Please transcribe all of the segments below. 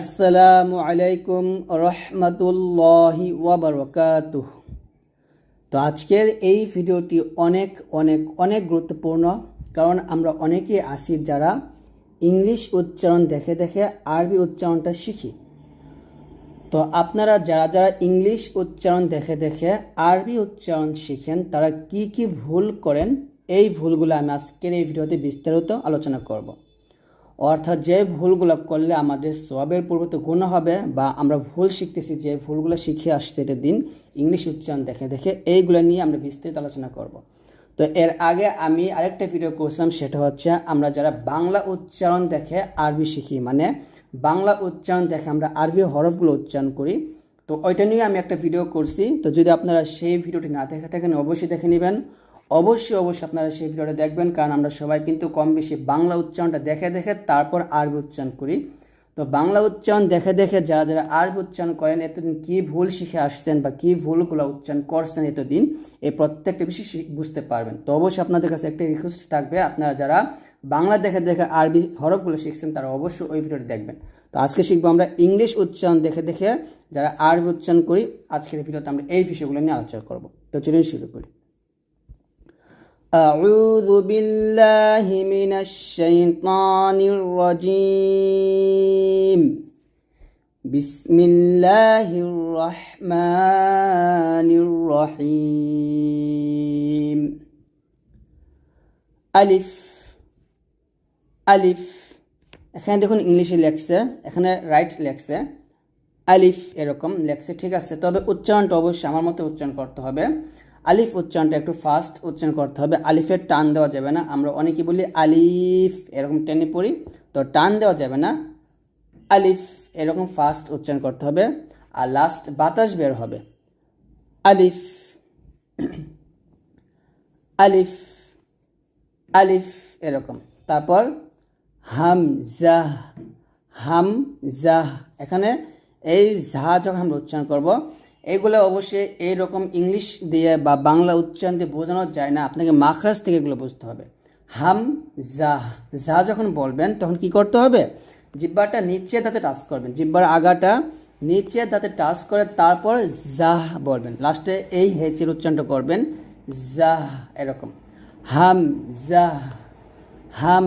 আসসালামু আলাইকুম রহমতুল্লাহি ওবরকাত তো আজকের এই ভিডিওটি অনেক অনেক অনেক গুরুত্বপূর্ণ কারণ আমরা অনেকেই আছি যারা ইংলিশ উচ্চারণ দেখে দেখে আরবি উচ্চারণটা শিখি তো আপনারা যারা যারা ইংলিশ উচ্চারণ দেখে দেখে আরবি উচ্চারণ শিখেন তারা কি কি ভুল করেন এই ভুলগুলো আমি আজকের এই ভিডিওতে বিস্তারিত আলোচনা করবো অর্থাৎ যে ভুলগুলো করলে আমাদের সবের পরিবর্তে গুণ হবে বা আমরা ভুল শিখতেছি যে ভুলগুলো শিখে আসছে এটা দিন ইংলিশ উচ্চারণ দেখে দেখে এইগুলো নিয়ে আমরা বিস্তারিত আলোচনা করব তো এর আগে আমি আরেকটা ভিডিও করছিলাম সেটা হচ্ছে আমরা যারা বাংলা উচ্চারণ দেখে আরবি শিখি মানে বাংলা উচ্চারণ দেখে আমরা আরবি হরফগুলো উচ্চারণ করি তো ওইটা নিয়ে আমি একটা ভিডিও করছি তো যদি আপনারা সেই ভিডিওটি না দেখে থাকেন অবশ্যই দেখে নেবেন অবশ্যই অবশ্যই আপনারা সেই ভিডিওটা দেখবেন কারণ আমরা সবাই কিন্তু কম বেশি বাংলা উচ্চারণটা দেখে দেখে তারপর আরবি উচ্চারণ করি তো বাংলা উচ্চারণ দেখে দেখে যারা যারা আরবি উচ্চারণ করেন এতদিন কি ভুল শিখে আসছেন বা কি ভুলগুলো উচ্চারণ করছেন এতদিন এই প্রত্যেকটা বিষয় বুঝতে পারবেন তো অবশ্যই আপনাদের কাছে একটা রিকোয়েস্ট থাকবে আপনারা যারা বাংলা দেখে দেখে আরবি হরফগুলো শিখছেন তারা অবশ্যই ওই ভিডিওটা দেখবেন তো আজকে শিখবো আমরা ইংলিশ উচ্চারণ দেখে দেখে যারা আরবি উচ্চারণ করি আজকের ভিডিওতে আমরা এই বিষয়গুলো নিয়ে আলোচনা করবো তো চলুন শুরু করি أعوذ بالله من الشيطان الرجيم بسم الله الرحمن الرحيم ألف ألف এখানে দেখুন ইংলিশে লেখছে এখানে রাইট লেখছে আলিফ এরকম লেখছে ঠিক আছে তবে উচ্চারণটা অবশ্যই আমার মতে উচ্চারণ করতে হবে আলিফ উচ্চারণটা একটু ফাস্ট উচ্চারণ করতে হবে আলিফের টান দেওয়া যাবে না আমরা অনেকে বলি আলিফ এরকম টেনে পড়ি তো টান দেওয়া যাবে না আলিফ এরকম ফাস্ট উচ্চারণ করতে হবে আর লাস্ট বাতাস বের হবে আলিফ আলিফ আলিফ এরকম তারপর হাম জাহ হাম জাহ এখানে এই জাহ যখন আমরা উচ্চারণ করবো এগুলো অবশ্যই এইরকম ইংলিশ দিয়ে বা বাংলা উচ্চারণ দিয়ে বোঝানো যায় না আপনাকে মাখরাজ থেকে এগুলো বুঝতে হবে হাম জাহ জাহ যখন বলবেন তখন কি করতে হবে জিব্বাটা নিচে দাঁতে টাচ করবেন জিব্বার আগাটা নিচে দাঁতে টাচ করে তারপর জাহ বলবেন লাস্টে এই হেচের উচ্চারণটা করবেন জাহ এরকম হাম জাহ হাম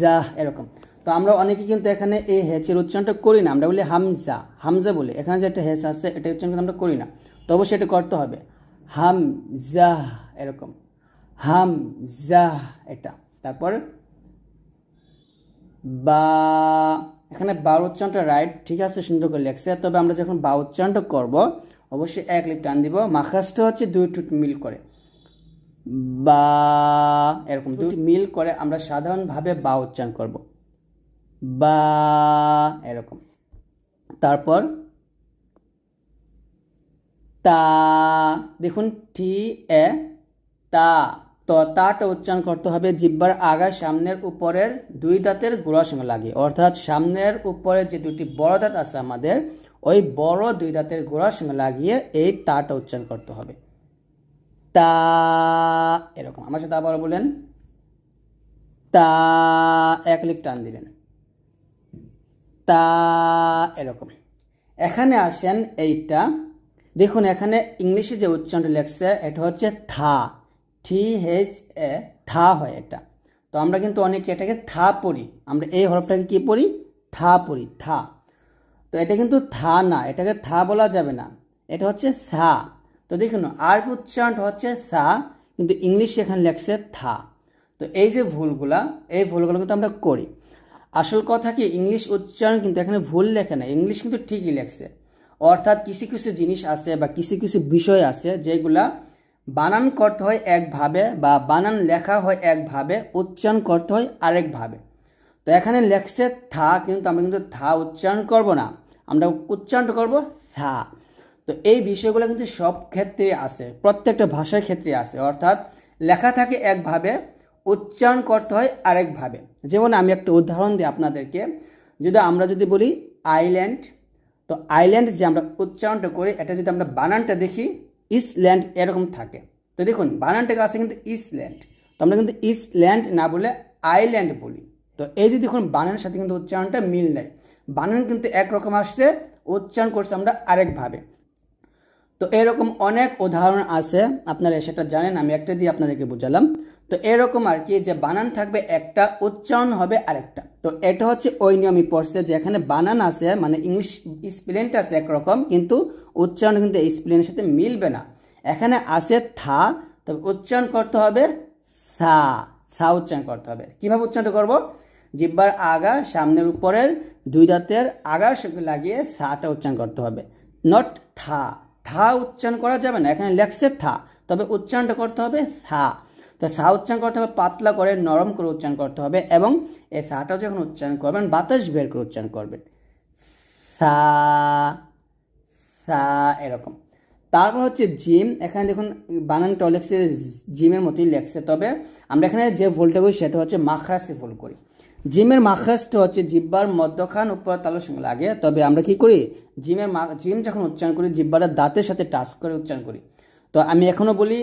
জাহ এরকম তো আমরা অনেকে কিন্তু এখানে এই হেচের উচ্চারণটা করি না আমরা বলি হামজা হামজা বলি এখানে যে একটা হেস আছে এটা উচ্চারণ কিন্তু আমরা করি না তো অবশ্যই এটা করতে হবে হাম জাহ এরকম হাম জাহ এটা তারপর বা এখানে বা উচ্চারণটা রাইট ঠিক আছে সুন্দর করে লেখছে তবে আমরা যখন বা উচ্চারণটা করব অবশ্যই এক লিপ টান দিব মাখাসটা হচ্ছে দুই টুট মিল করে বা এরকম দুটি মিল করে আমরা সাধারণভাবে বা উচ্চারণ করব বা এরকম তারপর তা দেখুন টি এ তা তো তাটা উচ্চারণ করতে হবে জিব্বার আগা সামনের উপরের দুই দাঁতের গোড়ার সঙ্গে লাগিয়ে অর্থাৎ সামনের উপরে যে দুটি বড় দাঁত আছে আমাদের ওই বড় দুই দাঁতের গোড়ার সঙ্গে লাগিয়ে এই তাটা উচ্চারণ করতে হবে তা এরকম আমার সাথে আবার বলেন তা এক লিপ টান দিবেন তা এরকম এখানে আসেন এইটা দেখুন এখানে ইংলিশে যে উচ্চারণটা লেখছে এটা হচ্ছে থা থি হেচ এ থা হয় এটা তো আমরা কিন্তু অনেকে এটাকে থা পড়ি আমরা এই হরফটাকে কি পড়ি থা পড়ি থা তো এটা কিন্তু থা না এটাকে থা বলা যাবে না এটা হচ্ছে সা তো দেখুন আর উচ্চারণটা হচ্ছে সা কিন্তু ইংলিশে এখানে লেখছে থা তো এই যে ভুলগুলা এই ভুলগুলো কিন্তু আমরা করি আসল কথা কি ইংলিশ উচ্চারণ কিন্তু এখানে ভুল লেখে না ইংলিশ কিন্তু ঠিকই লেখছে অর্থাৎ কিছু কিছু জিনিস আছে বা কিছু কিছু বিষয় আছে যেগুলা বানান করতে হয় একভাবে বা বানান লেখা হয় একভাবে উচ্চারণ করতে হয় আরেকভাবে তো এখানে লেখছে থা কিন্তু আমরা কিন্তু থা উচ্চারণ করব না আমরা উচ্চারণ করব থা তো এই বিষয়গুলো কিন্তু সব ক্ষেত্রে আছে প্রত্যেকটা ভাষার ক্ষেত্রে আছে অর্থাৎ লেখা থাকে একভাবে উচ্চারণ করতে হয় আরেকভাবে যেমন আমি একটা উদাহরণ দিই আপনাদেরকে যদি আমরা যদি বলি আইল্যান্ড তো আইল্যান্ড যে আমরা উচ্চারণটা করি এটা যদি আমরা বানানটা দেখি ইসল্যান্ড এরকম থাকে তো দেখুন বানানটা আছে কিন্তু ইসল্যান্ড তো আমরা কিন্তু ইসল্যান্ড না বলে আইল্যান্ড বলি তো এই যে দেখুন বানানের সাথে কিন্তু উচ্চারণটা মিল নেয় বানান কিন্তু একরকম আসছে উচ্চারণ করছে আমরা আরেকভাবে তো এরকম অনেক উদাহরণ আছে আপনারা সেটা জানেন আমি একটা দিয়ে আপনাদেরকে বোঝালাম তো এরকম আর কি যে বানান থাকবে একটা উচ্চারণ হবে আরেকটা তো এটা হচ্ছে ওই নিয়মই পড়ছে এখানে বানান আছে মানে ইংলিশ স্পেলেন্ট আছে একরকম কিন্তু উচ্চারণ কিন্তু স্পেলেন্টের সাথে মিলবে না এখানে আছে থা তবে উচ্চারণ করতে হবে সা সা উচ্চারণ করতে হবে কীভাবে উচ্চারণ করব জিব্বার আগা সামনের উপরের দুই দাঁতের আগার সঙ্গে লাগিয়ে সাটা উচ্চারণ করতে হবে নট থা থা উচ্চারণ করা যাবে না এখানে লেখছে থা তবে উচ্চারণটা করতে হবে সা তো সা উচ্চারণ করতে হবে পাতলা করে নরম করে উচ্চারণ করতে হবে এবং এই সাটা যখন উচ্চারণ করবেন বাতাস বের করে উচ্চারণ করবেন সা সা এরকম তারপর হচ্ছে জিম এখানে দেখুন বানান টলেক্সে জিমের মতোই লেখছে তবে আমরা এখানে যে ভুলটা করি সেটা হচ্ছে মাখরাসে ভুল করি জিমের মাখরাসটা হচ্ছে জিব্বার মধ্যখান উপর তালের সঙ্গে লাগে তবে আমরা কি করি জিমের জিম যখন উচ্চারণ করি জিব্বাটা দাঁতের সাথে টাচ করে উচ্চারণ করি তো আমি এখনও বলি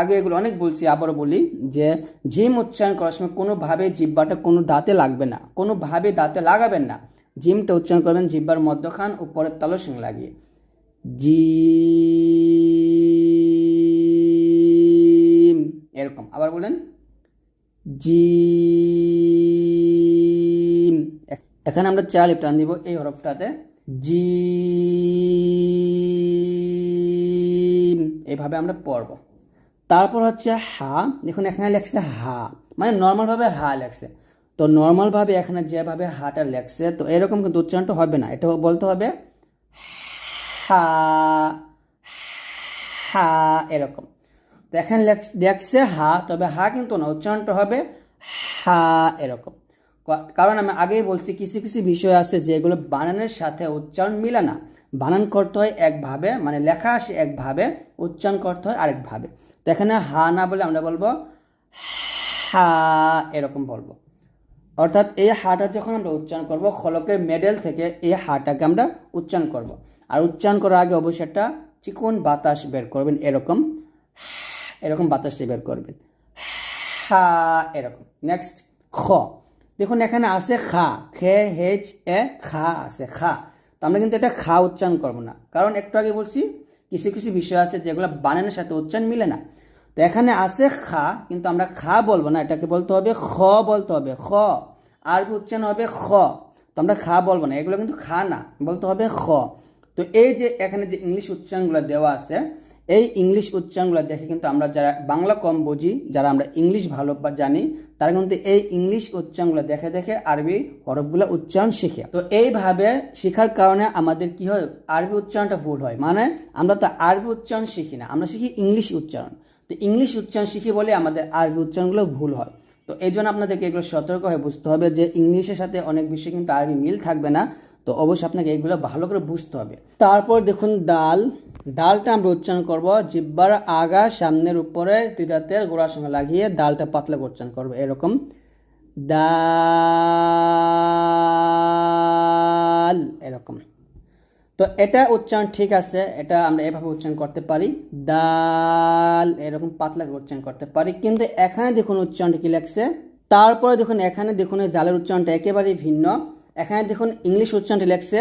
আগে এগুলো অনেক বলছি আবারও বলি যে জিম উচ্চারণ করার সময় কোনোভাবে জিব্বাটা কোনো দাঁতে লাগবে না কোনোভাবে দাঁতে লাগাবেন না জিমটা উচ্চারণ করবেন জিব্বার মধ্যখান উপরের তালো সিং লাগিয়ে জি এরকম আবার বলেন জি এখানে আমরা চার লিপ টান দিব এই হরফটাতে জি এইভাবে আমরা পড়বো তারপর হচ্ছে হা দেখুন এখানে লেখছে হা মানে নর্মালভাবে হা লেখছে তো নর্মালভাবে এখানে যেভাবে হাটা লেখছে তো এরকম কিন্তু উচ্চারণটা হবে না এটা বলতে হবে হা হা এরকম তো এখানে দেখছে হা তবে হা কিন্তু না উচ্চারণটা হবে হা এরকম কারণ আমি আগেই বলছি কিছু কিছু বিষয় আছে যেগুলো বানানের সাথে উচ্চারণ মিলে না বানান করতে হয় একভাবে মানে লেখা আসে একভাবে উচ্চারণ করতে হয় আরেকভাবে তো এখানে হা না বলে আমরা বলবো হা এরকম বলবো অর্থাৎ এই হাটা যখন আমরা উচ্চারণ করব খলকের মেডেল থেকে এই হাটাকে আমরা উচ্চারণ করব আর উচ্চারণ করার আগে অবশ্যই একটা চিকন বাতাস বের করবেন এরকম এরকম বাতাসটি বের করবেন হা এরকম নেক্সট খ দেখুন এখানে আছে খা খে হেচ এ খা আছে খা তো আমরা কিন্তু এটা খা উচ্চারণ করবো না কারণ একটু আগে বলছি কিছু কিছু বিষয় আছে যেগুলো বানানের সাথে উচ্চারণ মিলে না তো এখানে আছে খা কিন্তু আমরা খা বলবো না এটাকে বলতে হবে খ বলতে হবে খ আর উচ্চারণ হবে খ তো আমরা খা বলবো না এগুলো কিন্তু খা না বলতে হবে খ তো এই যে এখানে যে ইংলিশ উচ্চারণগুলো দেওয়া আছে এই ইংলিশ উচ্চারণগুলো দেখে কিন্তু আমরা যারা বাংলা কম বুঝি যারা আমরা ইংলিশ ভালো জানি তারা কিন্তু এই ইংলিশ উচ্চারণগুলো দেখে দেখে আরবি হরফগুলো উচ্চারণ শিখে তো এইভাবে শেখার কারণে আমাদের কি হয় আরবি উচ্চারণটা ভুল হয় মানে আমরা তো আরবি উচ্চারণ শিখি না আমরা শিখি ইংলিশ উচ্চারণ তো ইংলিশ উচ্চারণ শিখি বলে আমাদের আরবি উচ্চারণগুলো ভুল হয় তো এই জন্য আপনাদেরকে এগুলো সতর্ক হয়ে বুঝতে হবে যে ইংলিশের সাথে অনেক বিষয় কিন্তু আরবি মিল থাকবে না তো অবশ্যই আপনাকে এগুলো ভালো করে বুঝতে হবে তারপর দেখুন ডাল ডালটা আমরা উচ্চারণ করব জিব্বার আগা সামনের উপরে তিরাতের গোড়ার সঙ্গে লাগিয়ে ডালটা পাতলা উচ্চারণ করবো এরকম ডাল এরকম তো এটা উচ্চারণ ঠিক আছে এটা আমরা এভাবে উচ্চারণ করতে পারি ডাল এরকম পাতলা উচ্চারণ করতে পারি কিন্তু এখানে দেখুন উচ্চারণটা কি লাগছে তারপরে দেখুন এখানে দেখুন জালের উচ্চারণটা একেবারেই ভিন্ন এখানে দেখুন ইংলিশ উচ্চারণটি লেখছে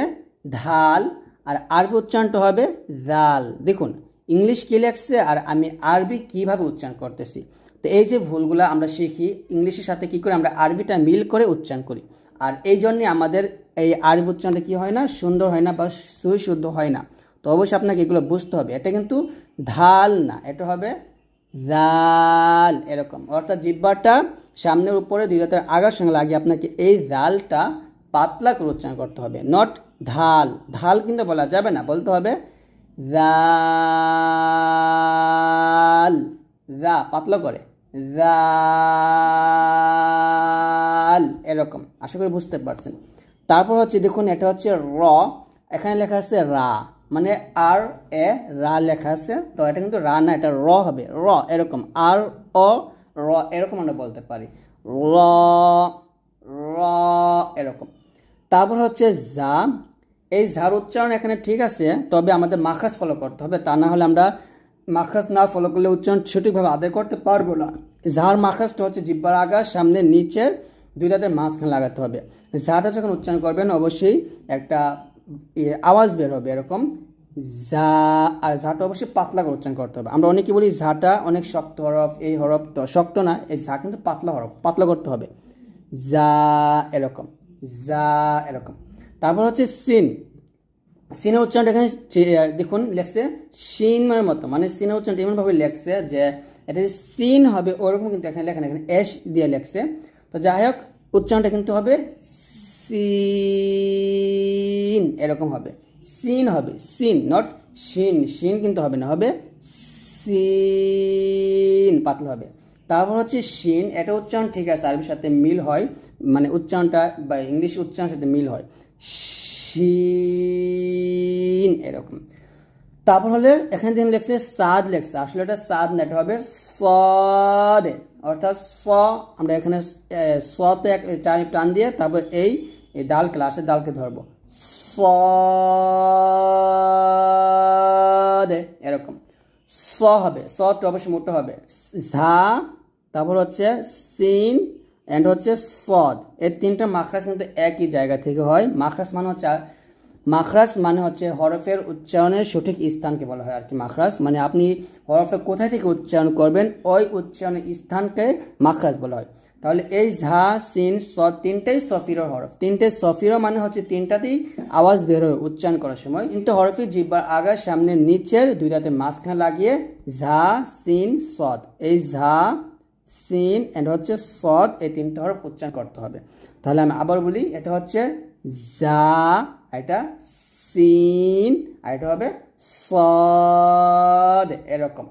ঢাল আর আরবি উচ্চারণটা হবে জাল দেখুন ইংলিশ কী লেখছে আর আমি আরবি কীভাবে উচ্চারণ করতেছি তো এই যে ভুলগুলো আমরা শিখি ইংলিশের সাথে কি করে আমরা আরবিটা মিল করে উচ্চারণ করি আর এই জন্যে আমাদের এই আরবি উচ্চারণটা কী হয় না সুন্দর হয় না বা সুশুদ্ধ হয় না তো অবশ্যই আপনাকে এগুলো বুঝতে হবে এটা কিন্তু ধাল না এটা হবে জাল এরকম অর্থাৎ জিব্বাটা সামনের উপরে দুই হাতের আগার সঙ্গে লাগিয়ে আপনাকে এই জালটা পাতলা করে উচ্চারণ করতে হবে নট ঢাল ঢাল কিন্তু বলা যাবে না বলতে হবে জাল জা পাতলা করে জাল এরকম আশা করি বুঝতে পারছেন তারপর হচ্ছে দেখুন এটা হচ্ছে র এখানে লেখা আছে রা মানে আর এ রা লেখা আছে তো এটা কিন্তু রা না এটা র হবে র এরকম আর অ র এরকম আমরা বলতে পারি র র এরকম তারপর হচ্ছে যা এই ঝার উচ্চারণ এখানে ঠিক আছে তবে আমাদের মাখরাজ ফলো করতে হবে তা না হলে আমরা মাখরাজ না ফলো করলে উচ্চারণ সঠিকভাবে আদায় করতে পারবো না ঝাড় মাখরাজটা হচ্ছে জিব্বার আগা সামনে নিচের দুই দাঁতের মাঝখানে লাগাতে হবে ঝাটা যখন উচ্চারণ করবেন অবশ্যই একটা আওয়াজ বের হবে এরকম ঝা আর ঝাটা অবশ্যই পাতলা করে উচ্চারণ করতে হবে আমরা অনেকে বলি ঝাটা অনেক শক্ত হরফ এই হরফ তো শক্ত না এই ঝা কিন্তু পাতলা হরফ পাতলা করতে হবে যা এরকম যা এরকম তারপর হচ্ছে সিন সিনের উচ্চারণটা এখানে দেখুন লেখছে সিন মানে মতো মানে সিনের উচ্চারণটা এমনভাবে লেখছে যে এটা যে সিন হবে ওরকম কিন্তু এখানে লেখা এখানে এস দিয়ে লেখছে তো যাই হোক উচ্চারণটা কিন্তু হবে সিন এরকম হবে সিন হবে সিন নট সিন সিন কিন্তু হবে না হবে সিন পাতলা হবে তারপর হচ্ছে সিন এটা উচ্চারণ ঠিক আছে আরবির সাথে মিল হয় মানে উচ্চারণটা বা ইংলিশ উচ্চারণের সাথে মিল হয় শিন এরকম তারপর হলে এখানে দিন লেখছে সাদ লেখছে আসলে এটা সাদ না এটা হবে সদে অর্থাৎ স আমরা এখানে সতে এক চার টান দিয়ে তারপর এই ডাল ক্লাসে ডালকে ধরবো সদে এরকম স হবে সটা অবশ্যই মোটা হবে ঝা তারপর হচ্ছে সিন অ্যান্ড হচ্ছে সদ এর তিনটা মাখরাজ কিন্তু একই জায়গা থেকে হয় মাখরাজ মানে হচ্ছে মাখরাজ মানে হচ্ছে হরফের উচ্চারণের সঠিক স্থানকে বলা হয় আর কি মাখরাজ মানে আপনি হরফের কোথায় থেকে উচ্চারণ করবেন ওই উচ্চারণের স্থানকে মাখরাজ বলা হয় তাহলে এই ঝা সিন স তিনটেই সফিরো হরফ তিনটে সফিরো মানে হচ্ছে তিনটাতেই আওয়াজ বের হয় উচ্চারণ করার সময় কিন্তু হরফি জিব্বার আগা সামনে নিচের দুইটাতে মাঝখানে লাগিয়ে ঝা সিন সদ এই ঝা সিন অ্যান্ড হচ্ছে সদ এই তিনটা হরফ উচ্চারণ করতে হবে তাহলে আমি আবার বলি এটা হচ্ছে যা এটা সিন আর এটা হবে সদ এরকম